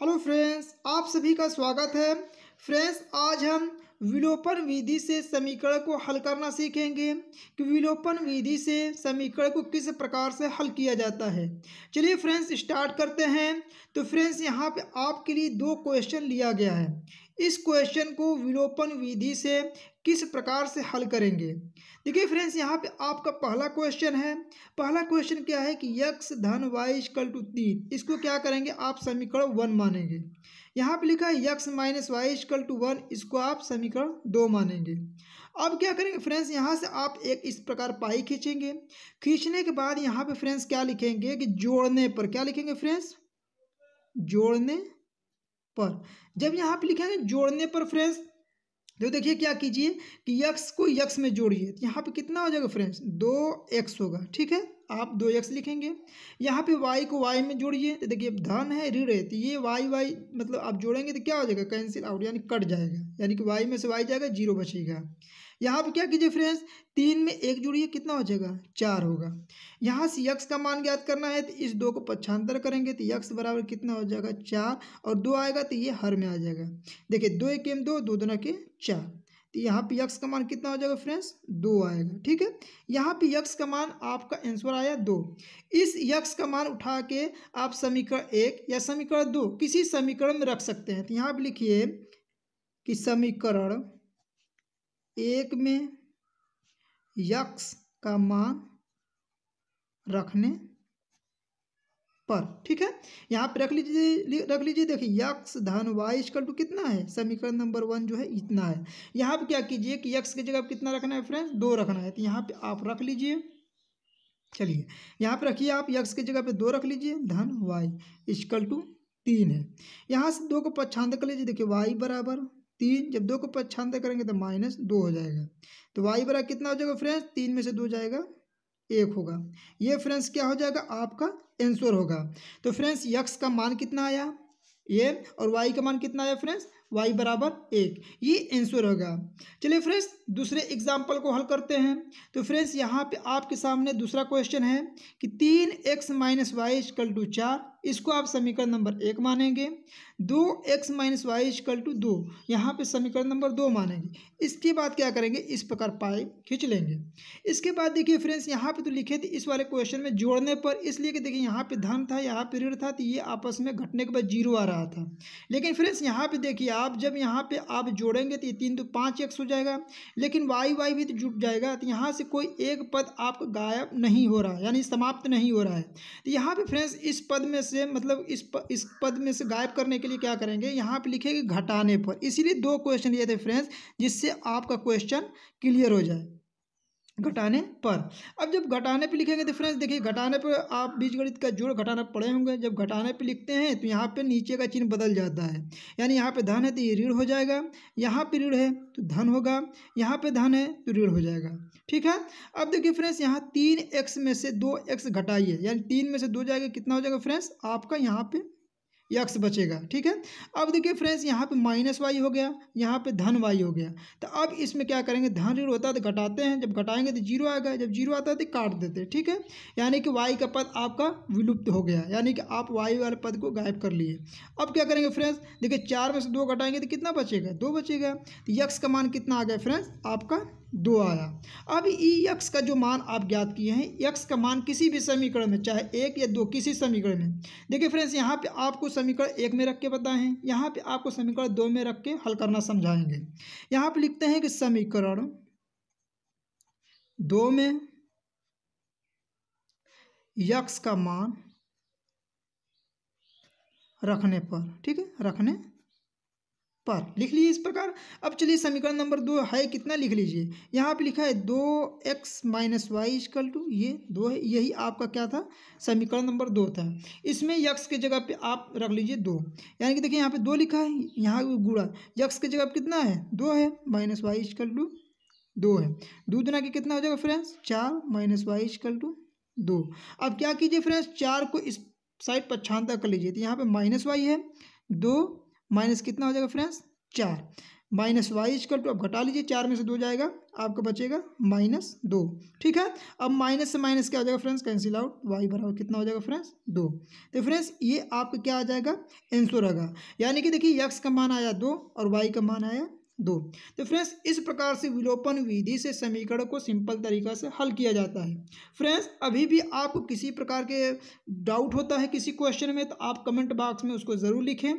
hello friends आप सभी का स्वागत है फ्रेंड्स आज हम विलोपन विधि से समीकरण को हल करना सीखेंगे कि विलोपन विधि से समीकरण को किस प्रकार से हल किया जाता है चलिए फ्रेंड्स स्टार्ट करते हैं तो फ्रेंड्स यहाँ पे आपके लिए दो क्वेश्चन लिया गया है इस क्वेश्चन को विलोपन विधि से किस प्रकार से हल करेंगे देखिए फ्रेंड्स यहाँ पे आपका पहला क्वेश्चन है पहला क्वेश्चन क्या है कि यक्स धन वाई कल टू तीन इसको क्या करेंगे आप समीकरण वन मानेंगे यहाँ पे लिखा है x minus y equal to one इसको आप समीकरण दो मानेंगे अब क्या करेंगे फ्रेंड्स यहाँ से आप एक इस प्रकार पाई खींचेंगे खींचने के बाद यहाँ पर फ्रेंड्स क्या लिखेंगे कि जोड़ने पर क्या लिखेंगे फ्रेंड्स जोड़ने पर जब यहाँ पे है जोड़ने पर फ्रेंड्स तो देखिए क्या कीजिए कि यक्स को यक्स में जोड़िए यहाँ पे कितना हो जाएगा फ्रेंड्स दो एक्स होगा ठीक है आप दो एक्स लिखेंगे यहाँ पे वाई को वाई में जोड़िए तो देखिए धन है ऋण है तो ये वाई वाई मतलब आप जोड़ेंगे तो क्या हो जाएगा कैंसिल आउट यानी कट जाएगा यानी कि वाई में से वाई जाएगा जीरो बचेगा यहाँ पे क्या कीजिए फ्रेंड्स तीन में एक जुड़िए कितना हो जाएगा चार होगा यहाँ से यक्स का मान ज्ञात करना है तो इस दो को पक्षांतर करेंगे तो यक्स बराबर कितना हो जाएगा चार और दो आएगा तो ये हर में आ जाएगा देखिए दो एक एम दो दो के चार तो यहाँ पे यक्स का मान कितना हो जाएगा फ्रेंड्स दो आएगा ठीक है यहाँ पे यक्स का मान आपका आंसर आया दो इस यक्स का मान उठा के आप समीकरण एक या समीकरण दो किसी समीकरण में रख सकते हैं तो यहाँ पे लिखिए कि समीकरण एक में यक्स का मान रखने पर ठीक है यहाँ पे रख लीजिए रख लीजिए देखिए यक्स धन वाई इजकल टू कितना है समीकरण नंबर वन जो है इतना है यहाँ पे क्या कीजिए कि यक्स की जगह कितना रखना है फ्रेंड्स दो रखना है तो यहाँ पे आप रख लीजिए चलिए यहाँ पे रखिए आप यक्स की जगह पे दो रख लीजिए धन वाई स्कल टू तीन है यहाँ से दो को पछांद कर लीजिए देखिए वाई बराबर तीन जब दो को पच्छांत करेंगे तो माइनस दो हो जाएगा तो वाई बरा कितना हो जाएगा फ्रेंड्स तीन में से दो जाएगा एक होगा ये फ्रेंड्स क्या हो जाएगा आपका एंसर होगा तो फ्रेंड्स यक्स का मान कितना आया ये और वाई का मान कितना आया फ्रेंड्स वाई बराबर एक ये एंसर होगा चलिए फ्रेंड्स दूसरे एग्जाम्पल को हल करते हैं तो फ्रेंड्स यहाँ पे आपके सामने दूसरा क्वेश्चन है कि तीन x minus y equal to चार इसको आप समीकरण नंबर एक मानेंगे दो x minus y equal to दो यहाँ पर समीकरण नंबर दो मानेंगे इसके बाद क्या करेंगे इस प्रकार पाए खींच लेंगे इसके बाद देखिए फ्रेंड्स यहाँ पे तो लिखे थे इस वाले क्वेश्चन में जोड़ने पर इसलिए कि देखिए यहाँ पे धन था यहाँ पे ऋण था तो ये आपस में घटने के बाद जीरो आ रहा था लेकिन फ्रेंड्स यहाँ पर देखिए आप जब यहाँ पर आप जोड़ेंगे तो ये तीन तो पाँच एक्स हो जाएगा लेकिन वाई वाई भी तो जुट जाएगा तो यहाँ से कोई एक पद आपका गायब नहीं हो रहा है यानी समाप्त नहीं हो रहा है तो यहाँ पर फ्रेंड्स इस पद में से मतलब इस प, इस पद में से गायब करने के लिए क्या करेंगे यहाँ पे लिखेंगे घटाने पर इसीलिए दो क्वेश्चन लिए थे फ्रेंड्स जिससे आपका क्वेश्चन क्लियर हो जाए घटाने पर अब जब घटाने पे लिखेंगे तो फ्रेंड्स देखिए घटाने पर आप बीजगणित का जोड़ घटाना पड़े होंगे जब घटाने पे लिखते हैं तो यहाँ पे नीचे का चिन्ह बदल जाता है यानी यहाँ पे धन है तो ये ऋण हो जाएगा यहाँ पे ऋण है तो धन होगा यहाँ पे धन है तो ऋण हो जाएगा ठीक है अब देखिए फ्रेंड्स यहाँ तीन एक्स में से दो एक्स घटाइए यानी तीन में से दो जाएगा कितना हो जाएगा फ्रेंड्स आपका यहाँ पर यक्स बचेगा ठीक है अब देखिए फ्रेंड्स यहाँ पे माइनस वाई हो गया यहाँ पे धन वाई हो गया तो अब इसमें क्या करेंगे धन ऋण होता है तो घटाते हैं जब घटाएंगे तो जीरो आएगा जब जीरो आता है तो काट देते हैं ठीक है यानी कि वाई का पद आपका विलुप्त हो गया यानी कि आप वाई वाले पद को गायब कर लिए अब क्या करेंगे फ्रेंड्स देखिए चार में से दो घटाएंगे तो कितना बचेगा दो बचेगा तो यक्स का मान कितना आ गया फ्रेंड्स आपका दो आया अब ई यक्स का जो मान आप ज्ञात किए हैं यक्स का मान किसी भी समीकरण में चाहे एक या दो किसी समीकरण में देखिए फ्रेंड्स यहाँ पे आपको समीकरण एक में रख के बताएं यहाँ पे आपको समीकरण दो में रख के हल करना समझाएंगे यहाँ पे लिखते हैं कि समीकरण दो में यक्स का मान रखने पर ठीक है रखने पर लिख लीजिए इस प्रकार अब चलिए समीकरण नंबर दो है कितना लिख लीजिए यहाँ पे लिखा है दो x minus y equal to ये दो है यही आपका क्या था समीकरण नंबर दो था इसमें यक्स के जगह पे आप रख लीजिए दो यानी कि देखिए यहाँ पे दो लिखा है यहाँ गुड़ा यक्स के जगह पे कितना है दो है माइनस वाई इजकल टू दो है दो दुना के कितना हो जाएगा फ्रेंड्स चार माइनस वाई इजकल टू दो अब क्या कीजिए फ्रेंड्स चार को इस साइड पर छानता कर लीजिए तो यहाँ पे माइनस वाई है दो माइनस कितना हो जाएगा फ्रेंड्स चार माइनस वाई इजकल टू आप घटा लीजिए चार में से दो जाएगा आपको बचेगा माइनस दो ठीक है अब माइनस से माइनस क्या हो जाएगा फ्रेंड्स कैंसिल आउट वाई बराबर कितना हो जाएगा फ्रेंड्स दो तो फ्रेंड्स ये आपका क्या आ जाएगा आंसर आएगा यानी कि देखिए यक्स का मान आया दो और वाई का मान आया दो तो फ्रेंड्स इस प्रकार से विलोपन विधि से समीकरण को सिंपल तरीका से हल किया जाता है फ्रेंड्स अभी भी आपको किसी प्रकार के डाउट होता है किसी क्वेश्चन में तो आप कमेंट बॉक्स में उसको ज़रूर लिखें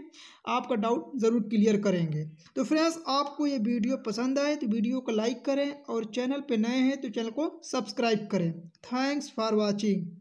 आपका डाउट ज़रूर क्लियर करेंगे तो फ्रेंड्स आपको ये वीडियो पसंद आए तो वीडियो को लाइक करें और चैनल पर नए हैं तो चैनल को सब्सक्राइब करें थैंक्स फॉर वॉचिंग